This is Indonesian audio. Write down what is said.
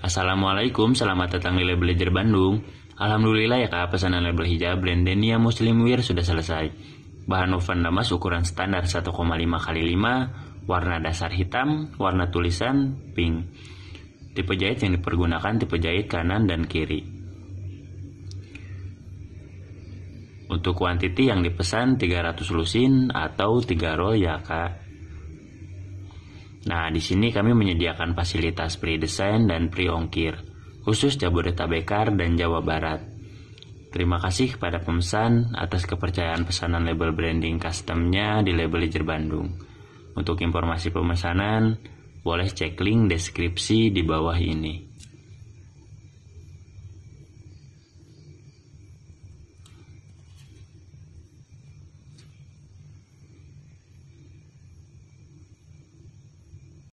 Assalamualaikum, selamat datang di Label Belajar Bandung. Alhamdulillah ya kak, pesanan label hijab brand Denia Muslim Wear sudah selesai. Bahan oven damas ukuran standar 1,5 x 5, warna dasar hitam, warna tulisan pink. Tipe jahit yang dipergunakan tipe jahit kanan dan kiri. Untuk kuantiti yang dipesan 300 lusin atau 3 roll ya kak. Nah, di sini kami menyediakan fasilitas pre design dan pre-ongkir, khusus Jabodetabekar dan Jawa Barat. Terima kasih kepada pemesan atas kepercayaan pesanan label branding customnya di label Ijer Bandung. Untuk informasi pemesanan, boleh cek link deskripsi di bawah ini.